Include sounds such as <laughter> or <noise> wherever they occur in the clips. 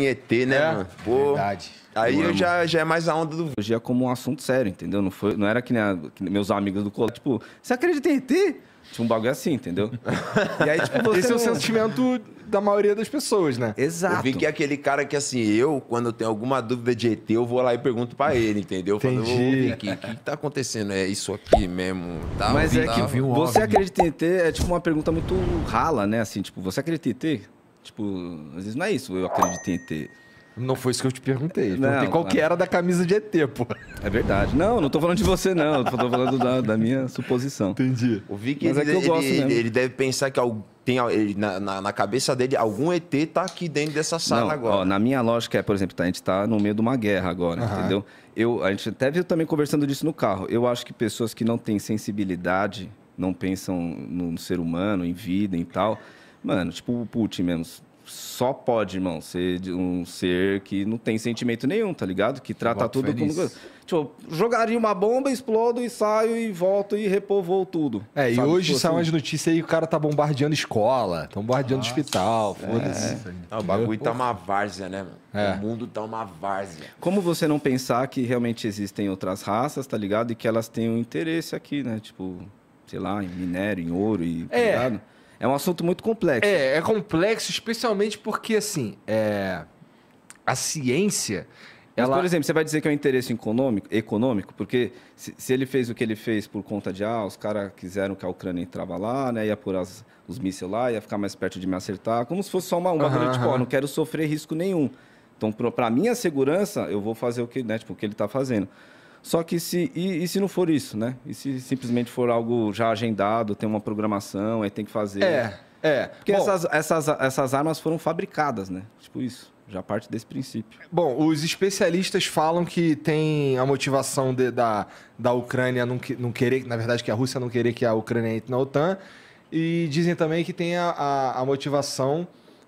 em ET, né, é. mano? Pô. Verdade. Aí eu, eu já, já é mais a onda do. Hoje é como um assunto sério, entendeu? Não, foi, não era que nem, a, que nem meus amigos do colo. Tipo, você acredita em ET? Tipo, um bagulho assim, entendeu? <laughs> e aí, tipo, Esse não... é o sentimento da maioria das pessoas, né? Exato. Eu vi que é aquele cara que, assim, eu, quando eu tenho alguma dúvida de ET, eu vou lá e pergunto pra ele, entendeu? Entendi. Falando, o que, que tá acontecendo? É isso aqui mesmo? Tá, Mas é tá que tá, você óbvio. acredita em ET é, tipo, uma pergunta muito rala, né? Assim, tipo, você acredita em ET? Tipo, às vezes não é isso, eu acredito em ET. Não foi isso que eu te perguntei. Não, perguntei qual que ah. era da camisa de ET, pô. É verdade. Não, não tô falando de você, não. Eu tô falando da, da, minha suposição. Entendi. O Vicky, Mas é ele, é que eu gosto ele, mesmo. ele deve pensar que tem, ele, na, na, na, cabeça dele, algum ET tá aqui dentro dessa sala não, agora. Ó, na minha lógica é, por exemplo, tá, a gente tá no meio de uma guerra agora, uhum. entendeu? Eu, a gente até viu também conversando disso no carro. Eu acho que pessoas que não têm sensibilidade, não pensam no ser humano, em vida e tal Mano, tipo o Putin mesmo. Só pode, irmão, ser um ser que não tem sentimento nenhum, tá ligado? Que trata tudo feliz. como. Tipo, jogaria uma bomba, explodo e saio e volto e repovou tudo. É, e hoje tipo sai assim. umas notícias aí que o cara tá bombardeando escola, tá bombardeando Nossa, hospital, é. foda-se. É. o bagulho tá uma várzea, né, mano? É. O mundo tá uma várzea. Como você não pensar que realmente existem outras raças, tá ligado? E que elas têm um interesse aqui, né? Tipo, sei lá, em minério, em ouro e. Tá é. Tá é um assunto muito complexo. É, é complexo, especialmente porque, assim, é... a ciência. Mas, por exemplo, você vai dizer que é um interesse econômico, econômico porque se, se ele fez o que ele fez por conta de, ah, os caras quiseram que a Ucrânia entrava lá, né, ia pôr as, os mísseis lá, ia ficar mais perto de me acertar, como se fosse só uma, uma uhum, -huh. tipo, ó, não quero sofrer risco nenhum. Então, para minha segurança, eu vou fazer o que, né, tipo, o que ele está fazendo. Só que se e, e, se não for isso, né? E se simplesmente for algo já agendado, tem uma programação, aí tem que fazer. É, é. Porque Bom, essas, essas, essas armas foram fabricadas, né? Tipo isso. Já parte desse princípio. Bom, os especialistas falam que tem a motivação de, da, da Ucrânia não, que, não querer, na verdade, que a Rússia não querer que a Ucrânia entre na OTAN. E dizem também que tem a, a, a motivação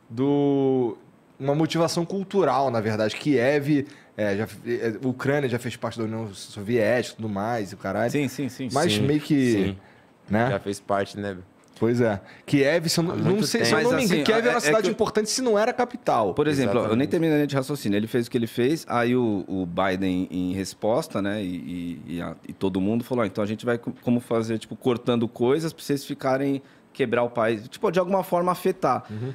do, uma motivação cultural, na verdade. Kiev, é, já, é, é, Ucrânia já fez parte da União Soviética e tudo mais, e o caralho. Sim, sim, sim. Mas sim, meio que. Sim. Né? Já fez parte, né? Pois é. Kiev, se eu não, não sei, se eu não me engano, assim, Kiev é, era uma é, é cidade importante se não era capital. Por exemplo, eu nem terminei de raciocínio. Ele fez o que ele fez, aí o, o Biden, em resposta, né, e, e, a, e todo mundo falou: ah, então a gente vai como fazer, tipo, cortando coisas para vocês ficarem quebrar o país, tipo, de alguma forma afetar. Uhum.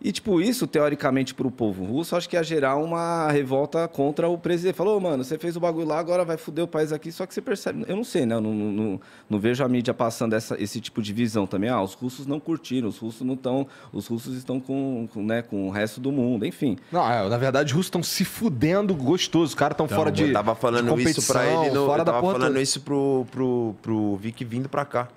E, tipo, isso, teoricamente, para o povo russo, acho que ia gerar uma revolta contra o presidente. Falou, oh, mano, você fez o bagulho lá, agora vai foder o país aqui. Só que você percebe, eu não sei, né? Eu não, não, não vejo a mídia passando essa, esse tipo de visão também. Ah, os russos não curtiram, os russos não estão. Os russos estão com, com, né, com o resto do mundo, enfim. Não, é, na verdade, os russos estão se fudendo gostoso. Os caras estão fora de. Eu tava falando de isso para ele, no, fora eu tava da falando isso pro, pro, pro Vic vindo para cá.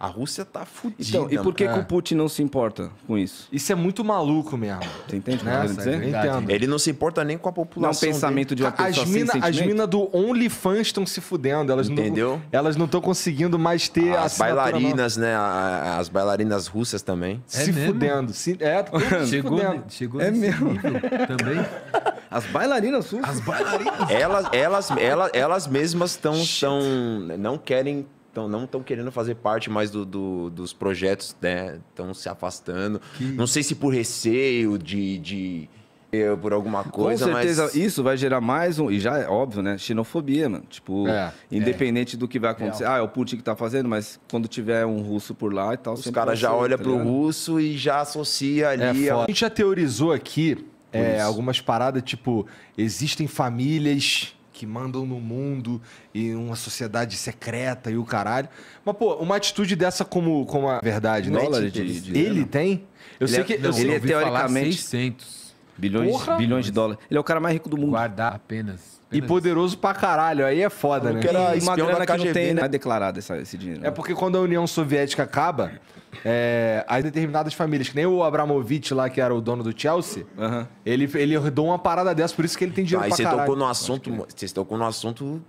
A Rússia tá fudida. Então, e por que, que o Putin não se importa com isso? Isso é muito maluco mesmo. Você entende o que eu né? Entendo. Ele não se importa nem com a população. Não, é pensamento dele. de uma pessoa as mina, As minas do OnlyFans estão se fudendo. Elas Entendeu? Não, elas não estão conseguindo mais ter As bailarinas, não. né? As bailarinas russas também. É se fudendo. Se, é, <laughs> chegou, fudendo. Chegou é mesmo. também. <laughs> As bailarinas russas. As bailarinas. Elas, elas, elas, elas mesmas estão. Não querem tão, não estão querendo fazer parte mais do, do dos projetos, né? Estão se afastando. Que... Não sei se por receio de, de é, por alguma coisa, Com certeza, mas... isso vai gerar mais um... E já é óbvio, né? Xenofobia, mano. Tipo, é, independente é. do que vai acontecer. Real. É. Ah, é o Putin que tá fazendo, mas quando tiver um russo por lá e tal... Os caras já olham tá pro ligado? russo e já associa é ali... É, a... a gente já teorizou aqui algumas paradas, tipo... Existem famílias que mandam no mundo e uma sociedade secreta e o caralho. Mas, pô, uma atitude dessa como, como a verdade, né? Dólares tipo, de, de ele tem? Eu ele sei é, que... Não, ele é teoricamente... 600. Bilhões, bilhões de dólares. Ele é o cara mais rico do mundo. Guardar apenas e poderoso pra caralho. Aí é foda, né? Porque era uma grana da KGB, que não tem, né? não é declarado essa- esse dinheiro. É porque quando a União Soviética acaba, é, as determinadas famílias, que nem o Abramovich lá, que era o dono do Chelsea, ele, ele herdou uma parada dessa, por isso que ele tem dinheiro Aí pra você caralho. tocou no assunto, é. vocês tocou no assunto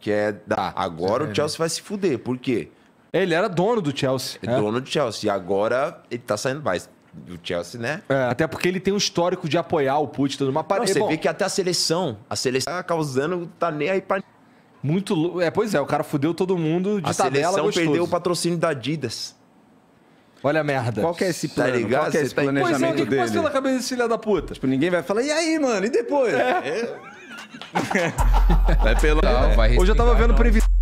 que é da. Ah, agora o é. Chelsea vai se fuder. Por quê? Ele era dono do Chelsea. É dono do Chelsea. E agora ele tá saindo mais do Chelsea, né? É, até porque ele tem um histórico de apoiar o Putin tudo uma parede. Você bom, vê que até a seleção, a seleção tá causando, tá nem aí pra. Muito. É, pois é, o cara fudeu todo mundo de a tabela. A seleção gostoso. perdeu o patrocínio da Adidas. Olha a merda. Qual que é esse plano? Tá ligado? Qual que é esse tá planejamento pois é, o que, que dele? pela cabeça desse filho da puta? Tipo, ninguém vai falar, e aí, mano, e depois? É. é. <laughs> vai pelo... Não, vai Hoje eu tava vendo previsão...